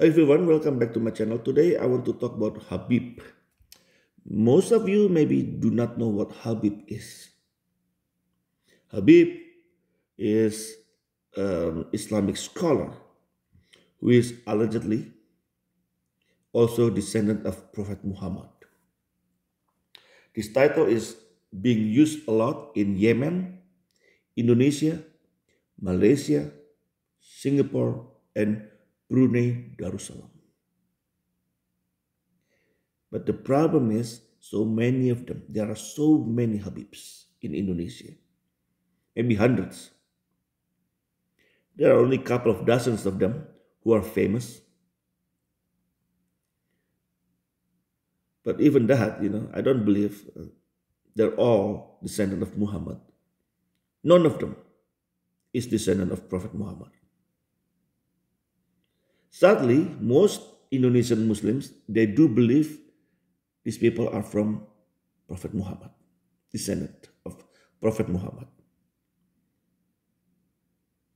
Hi everyone, welcome back to my channel. Today I want to talk about Habib. Most of you maybe do not know what Habib is. Habib is an um, Islamic scholar who is allegedly also descendant of Prophet Muhammad. This title is being used a lot in Yemen, Indonesia, Malaysia, Singapore, and Brunei Darussalam. But the problem is so many of them. There are so many Habibs in Indonesia, maybe hundreds. There are only a couple of dozens of them who are famous. But even that, you know, I don't believe uh, they're all descendant of Muhammad. None of them is descendant of Prophet Muhammad. Sadly, most Indonesian Muslims, they do believe these people are from Prophet Muhammad, descendant of Prophet Muhammad.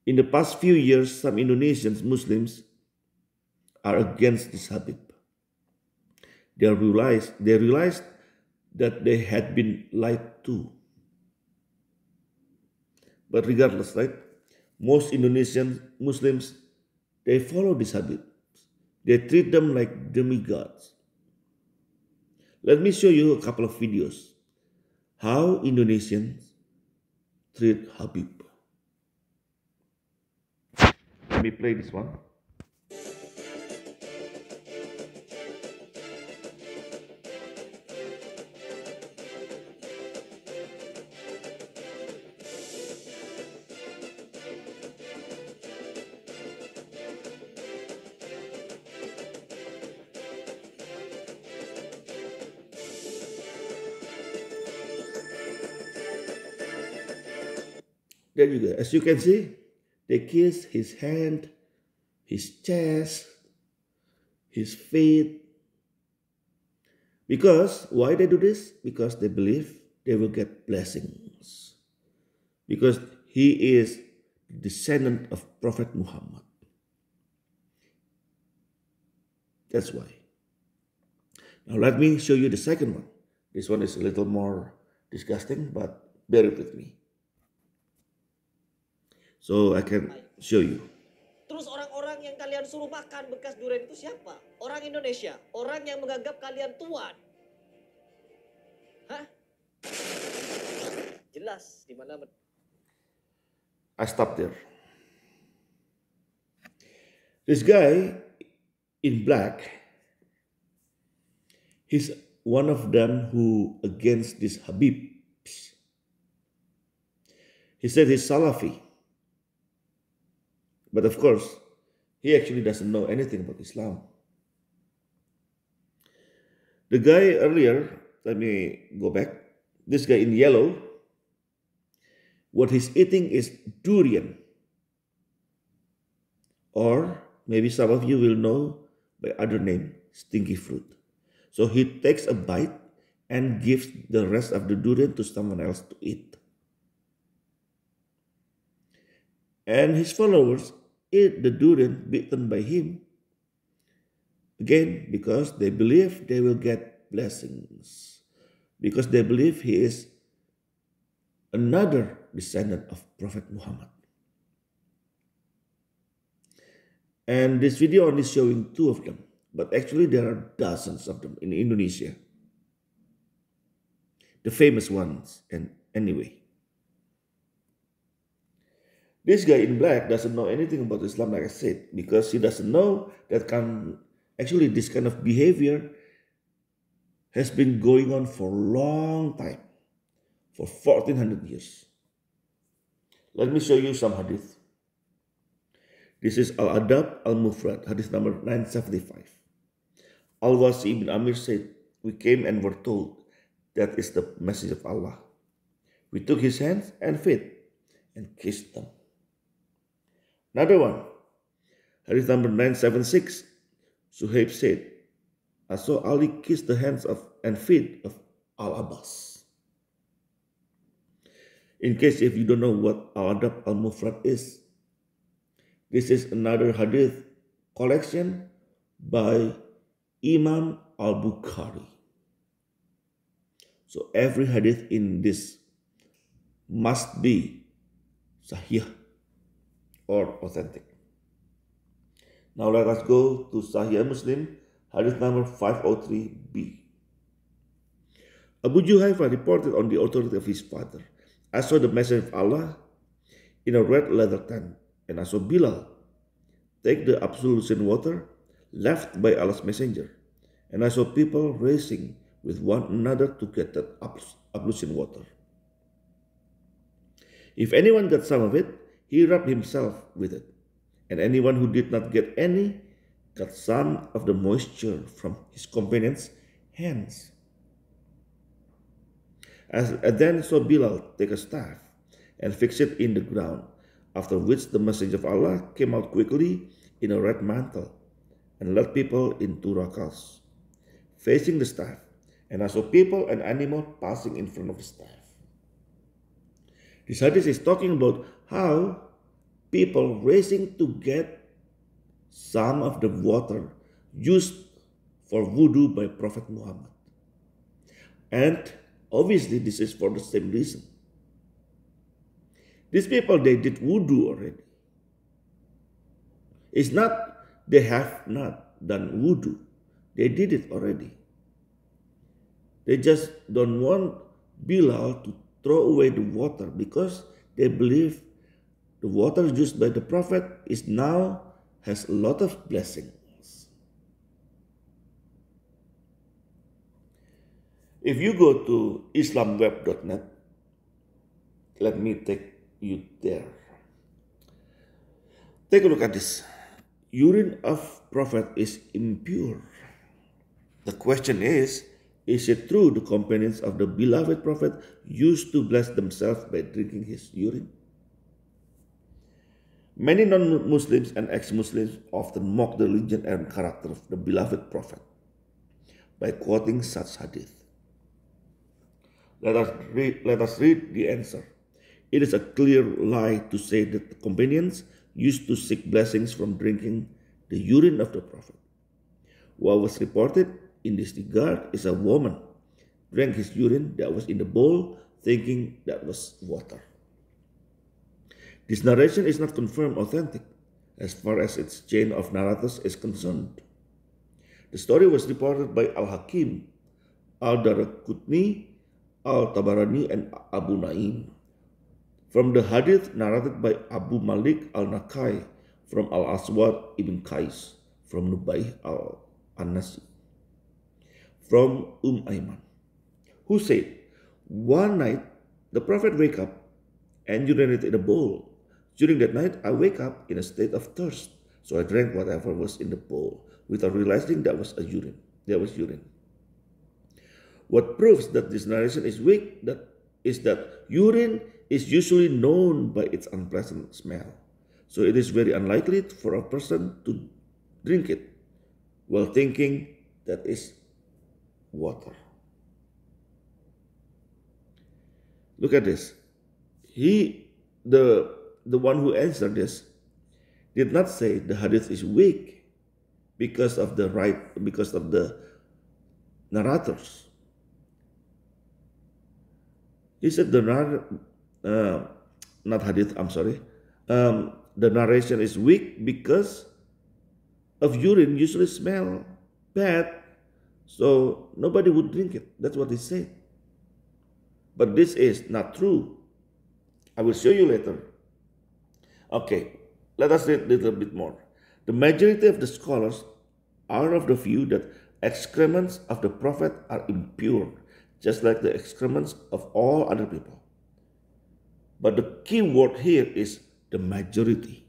In the past few years, some Indonesians Muslims are against this Habib. They realized, they realized that they had been lied to. But regardless, right? Most Indonesian Muslims they follow these habits. They treat them like demigods. Let me show you a couple of videos how Indonesians treat Habib. Let me play this one. There you go. As you can see, they kiss his hand, his chest, his feet. Because why they do this? Because they believe they will get blessings. Because he is descendant of Prophet Muhammad. That's why. Now let me show you the second one. This one is a little more disgusting, but bear it with me. So I can show you. Terus orang-orang yang kalian suruh makan bekas durian itu siapa? Orang Indonesia, orang yang menganggap kalian tuan. Hah? Jelas di mana I stop there. This guy in black, he's one of them who against this Habib. He said he's Salafi. But of course, he actually doesn't know anything about Islam. The guy earlier, let me go back. This guy in yellow, what he's eating is durian. Or maybe some of you will know by other name, stinky fruit. So he takes a bite and gives the rest of the durian to someone else to eat. And his followers eat the durian bitten by him. Again, because they believe they will get blessings, because they believe he is another descendant of Prophet Muhammad. And this video only showing two of them, but actually there are dozens of them in Indonesia. The famous ones, and anyway. This guy in black doesn't know anything about Islam, like I said, because he doesn't know that can actually this kind of behavior has been going on for a long time, for 1400 years. Let me show you some hadith. This is Al Adab Al Mufrad, hadith number 975. Al Wasi ibn Amir said, We came and were told that is the message of Allah. We took his hands and feet and kissed them. Number one, Hadith number 976, Suhaib said, I saw Ali kiss the hands of and feet of Al Abbas. In case if you don't know what Al Adab Al Mufrad is, this is another hadith collection by Imam Al Bukhari. So every hadith in this must be sahih or authentic. Now let us go to Sahih Muslim, hadith number 503b. Abu Juhayfa reported on the authority of his father. I saw the Messenger of Allah in a red leather tent, and I saw Bilal take the absolution water left by Allah's Messenger, and I saw people racing with one another to get that ablution water. If anyone got some of it, he rubbed himself with it. And anyone who did not get any got some of the moisture from his companions' hands. As, then saw Bilal take a staff and fix it in the ground, after which the message of Allah came out quickly in a red mantle and led people in two rakals, facing the staff, and I saw people and animals passing in front of the staff. Disciples is talking about how people racing to get some of the water used for voodoo by Prophet Muhammad. And obviously this is for the same reason. These people, they did voodoo already. It's not they have not done voodoo. They did it already. They just don't want Bilal to throw away the water because they believe the water used by the prophet is now has a lot of blessings. If you go to islamweb.net, let me take you there. Take a look at this. Urine of prophet is impure. The question is, is it true the companions of the beloved prophet used to bless themselves by drinking his urine? Many non Muslims and ex Muslims often mock the religion and character of the beloved prophet by quoting such hadith. Let us read, let us read the answer. It is a clear lie to say that the companions used to seek blessings from drinking the urine of the prophet. What was reported in this regard, is a woman, drank his urine that was in the bowl, thinking that was water. This narration is not confirmed authentic as far as its chain of narrators is concerned. The story was reported by Al-Hakim, Al-Darakutni, Al-Tabarani, and Abu Naim. From the hadith narrated by Abu Malik al-Nakai, from Al-Aswad ibn Qais, from Nubayh al-Anasi from Umm Ayman, who said, One night the Prophet wake up and urinated in a bowl. During that night, I wake up in a state of thirst, so I drank whatever was in the bowl without realizing that was a urine. There was urine. What proves that this narration is weak that is that urine is usually known by its unpleasant smell, so it is very unlikely for a person to drink it while thinking that is water. Look at this. He, the, the one who answered this, did not say the hadith is weak because of the right, because of the narrators. He said the nar, uh, not hadith, I'm sorry, um, the narration is weak because of urine usually smell bad so nobody would drink it. That's what they said. But this is not true. I will show you later. Okay, let us read a little bit more. The majority of the scholars are of the view that excrements of the prophet are impure, just like the excrements of all other people. But the key word here is the majority.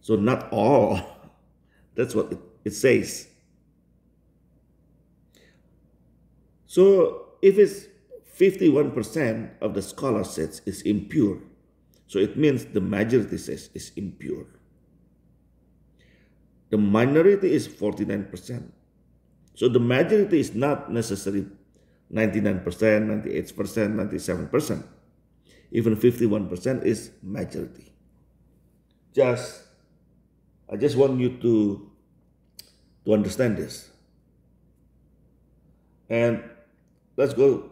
So, not all. That's what it, it says. So if it's 51% of the scholar says is impure, so it means the majority says is impure. The minority is 49%. So the majority is not necessarily 99%, 98%, 97%. Even 51% is majority. Just, I just want you to, to understand this. And let's go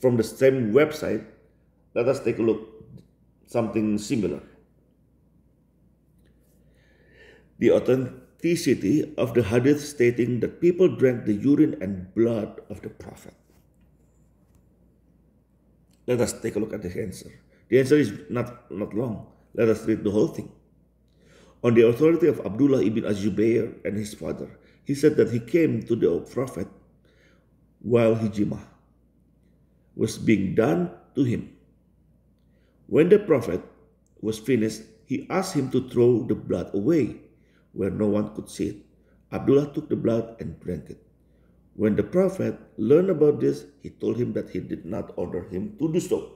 from the same website. Let us take a look something similar. The authenticity of the hadith stating that people drank the urine and blood of the prophet. Let us take a look at the answer. The answer is not, not long. Let us read the whole thing. On the authority of Abdullah ibn Azubayr and his father, he said that he came to the Prophet while hijama was being done to him. When the prophet was finished, he asked him to throw the blood away where no one could see it. Abdullah took the blood and drank it. When the prophet learned about this, he told him that he did not order him to do so.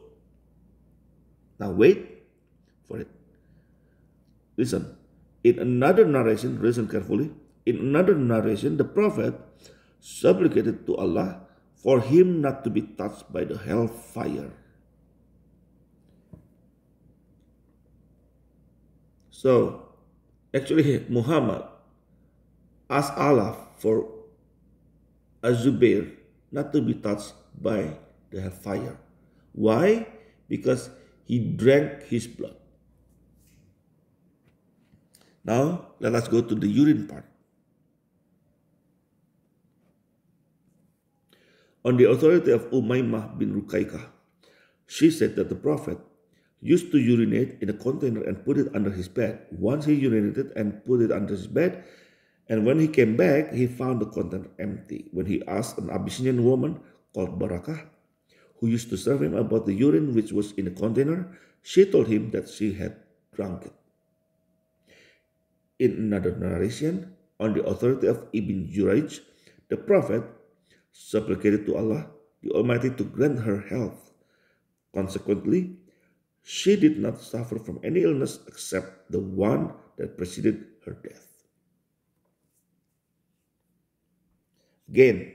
Now wait for it. Listen, in another narration, listen carefully. In another narration, the prophet supplicated to Allah for him not to be touched by the hellfire. So, actually, Muhammad asked Allah for Azubair not to be touched by the hellfire. Why? Because he drank his blood. Now, let us go to the urine part. on the authority of Umaymah bin Rukaykah. She said that the Prophet used to urinate in a container and put it under his bed. Once he urinated and put it under his bed, and when he came back, he found the container empty. When he asked an Abyssinian woman called Barakah, who used to serve him about the urine which was in the container, she told him that she had drunk it. In another narration, on the authority of Ibn Juraj, the Prophet supplicated to Allah the Almighty to grant her health. Consequently, she did not suffer from any illness except the one that preceded her death. Again,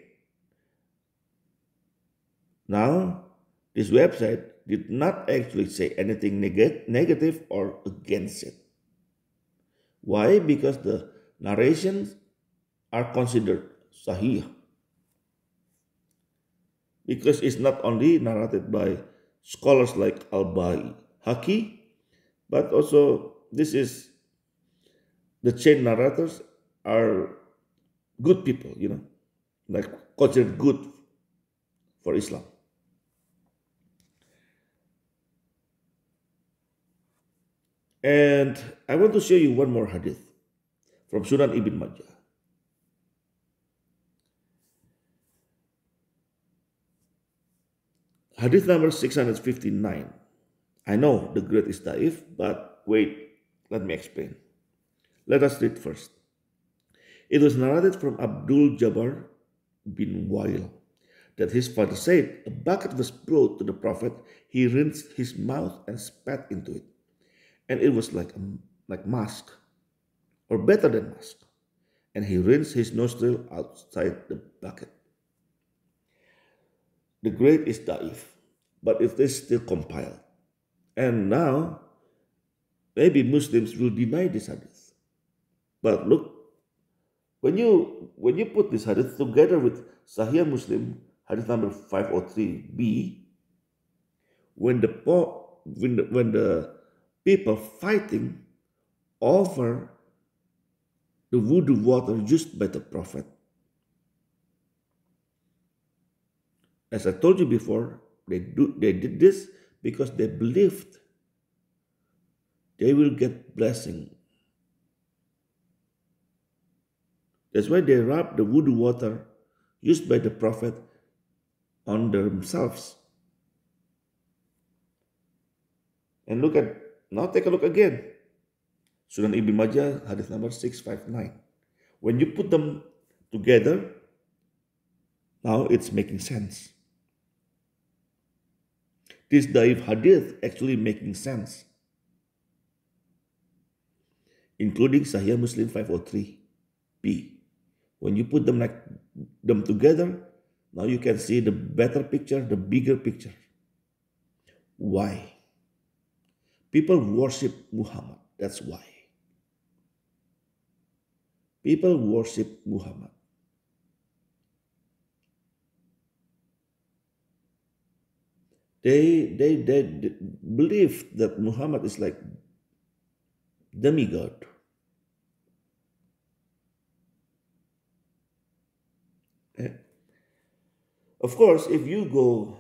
now this website did not actually say anything neg negative or against it. Why? Because the narrations are considered sahih because it's not only narrated by scholars like Al-Bai, Haki, but also this is the chain narrators are good people, you know, like considered good for Islam. And I want to show you one more hadith from Sunan Ibn Majah. Hadith number 659. I know the great is Taif, but wait, let me explain. Let us read first. It was narrated from Abdul Jabbar bin Wail that his father said, A bucket was brought to the Prophet, he rinsed his mouth and spat into it. And it was like, a, like musk, or better than musk. And he rinsed his nostril outside the bucket. The grade is da'if, but it is still compiled. And now, maybe Muslims will deny this hadith. But look, when you when you put this hadith together with Sahih Muslim, hadith number 503b, when the poor, when the, when the people fighting offer the voodoo water used by the Prophet As I told you before, they, do, they did this because they believed they will get blessing. That's why they rubbed the wood water used by the prophet on themselves. And look at, now take a look again. Sunan Ibn Majah, hadith number 659. When you put them together, now it's making sense this Daif hadith actually making sense, including Sahih Muslim 503b. When you put them like them together, now you can see the better picture, the bigger picture. Why? People worship Muhammad. That's why. People worship Muhammad. They, they, they believe that Muhammad is like demigod. Eh? Of course, if you go,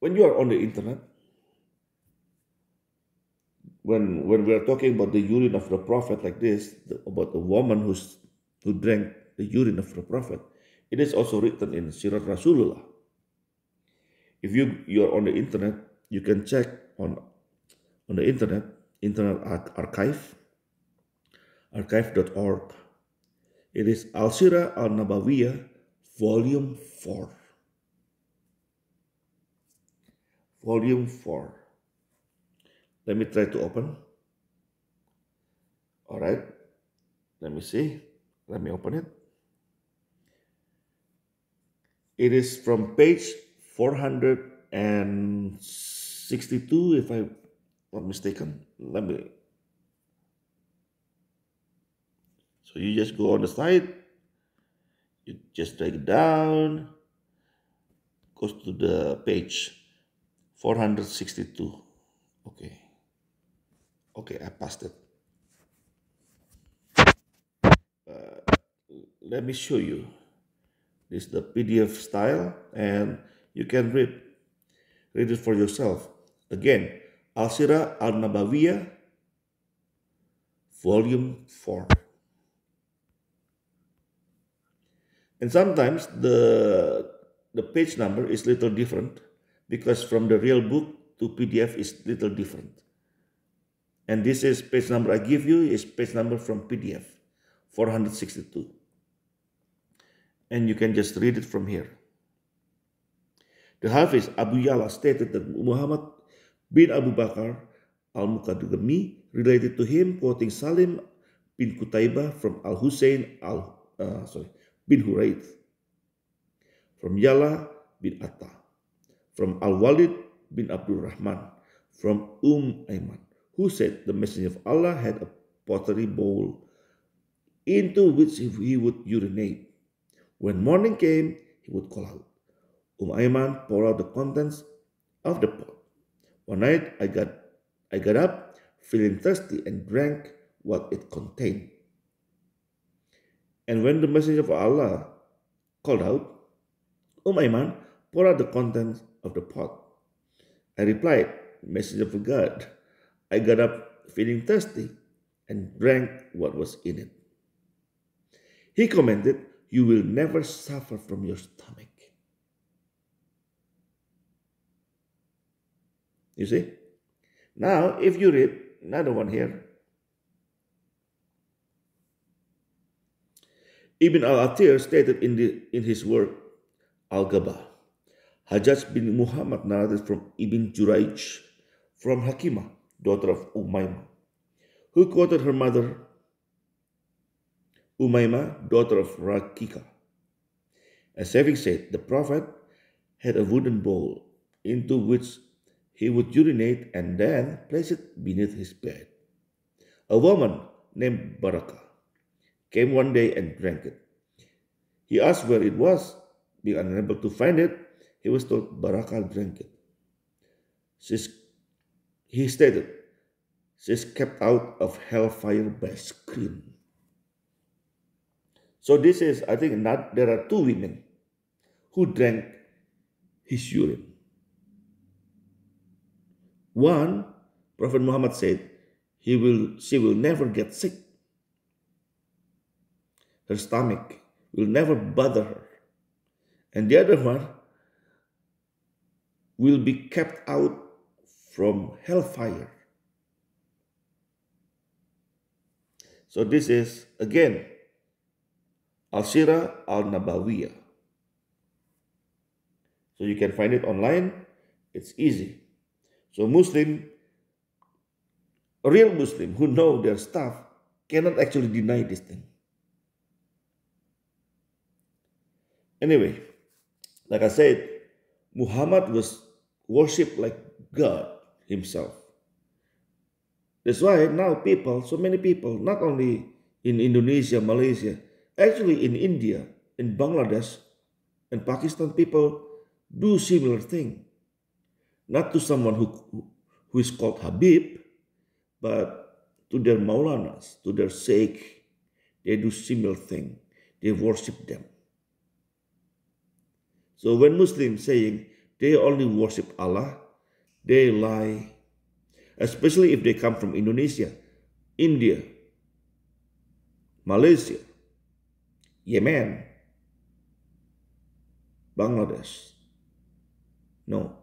when you are on the internet, when when we are talking about the urine of the prophet like this, the, about the woman who's who drank the urine of the prophet, it is also written in Sirat Rasulullah if you you're on the internet you can check on on the internet internet archive archive.org it is al is al nabawiyah volume 4 volume 4 let me try to open all right let me see let me open it it is from page 462 if I'm not mistaken. Let me. So you just go on the side, you just drag it down, goes to the page 462. Okay. Okay, I passed it. Uh, let me show you. This is the PDF style and you can read, read it for yourself. Again, Al Sirah Al Nabawiyah, Volume 4. And sometimes the, the page number is little different because from the real book to PDF is little different. And this is page number I give you is page number from PDF, 462. And you can just read it from here. The Hafiz Abu Yala stated that Muhammad bin Abu Bakr al-Muqaddami related to him, quoting Salim bin Qutaybah from al Hussein al, uh, sorry, bin Hurayth, from Yala bin Atta, from al-Walid bin Abdul Rahman, from Umm Ayman, who said the Messenger of Allah had a pottery bowl into which he would urinate. When morning came, he would call out, Umayman poured out the contents of the pot. One night I got I got up feeling thirsty and drank what it contained. And when the messenger of Allah called out, Um Ayman, pour out the contents of the pot. I replied, Messenger of God, I got up feeling thirsty and drank what was in it. He commented, You will never suffer from your stomach. You see? Now, if you read another one here, Ibn al-Atir stated in, the, in his work Al-Gaba, Hajjaj bin Muhammad narrated from Ibn Jurayj, from Hakima, daughter of Umaymah, who quoted her mother, Umaymah, daughter of Rakika. As having said, the Prophet had a wooden bowl into which he would urinate and then place it beneath his bed. A woman named Baraka came one day and drank it. He asked where it was. Being unable to find it, he was told Baraka drank it. She's, he stated, she's kept out of hellfire by scream. So this is, I think, not there are two women who drank his urine. One, Prophet Muhammad said, he will, she will never get sick. Her stomach will never bother her. And the other one will be kept out from hellfire. So this is again Al-Shira Al-Nabawiyah. So you can find it online. It's easy. So Muslim, real Muslim who know their stuff cannot actually deny this thing. Anyway, like I said, Muhammad was worshipped like God himself. That's why now people, so many people, not only in Indonesia, Malaysia, actually in India, in Bangladesh, and Pakistan, people do similar thing not to someone who, who is called Habib, but to their Maulanas, to their Sheikh. They do similar thing. They worship them. So when Muslims saying they only worship Allah, they lie. Especially if they come from Indonesia, India, Malaysia, Yemen, Bangladesh. No,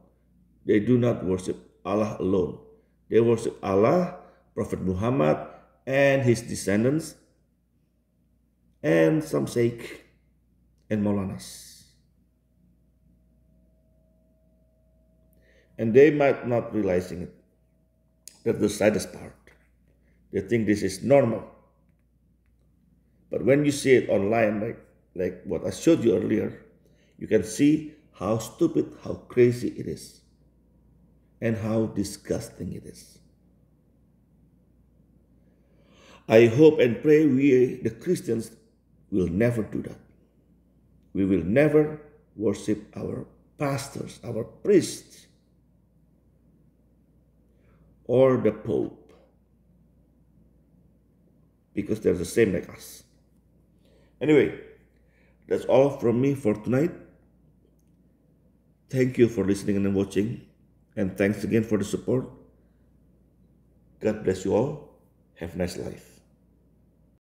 they do not worship Allah alone. They worship Allah, Prophet Muhammad, and his descendants, and some Sheikh and Maulanas. And they might not realizing it. That's the saddest part. They think this is normal. But when you see it online, like like what I showed you earlier, you can see how stupid, how crazy it is and how disgusting it is. I hope and pray we, the Christians, will never do that. We will never worship our pastors, our priests, or the Pope, because they're the same like us. Anyway, that's all from me for tonight. Thank you for listening and watching. And thanks again for the support. God bless you all. Have a nice life.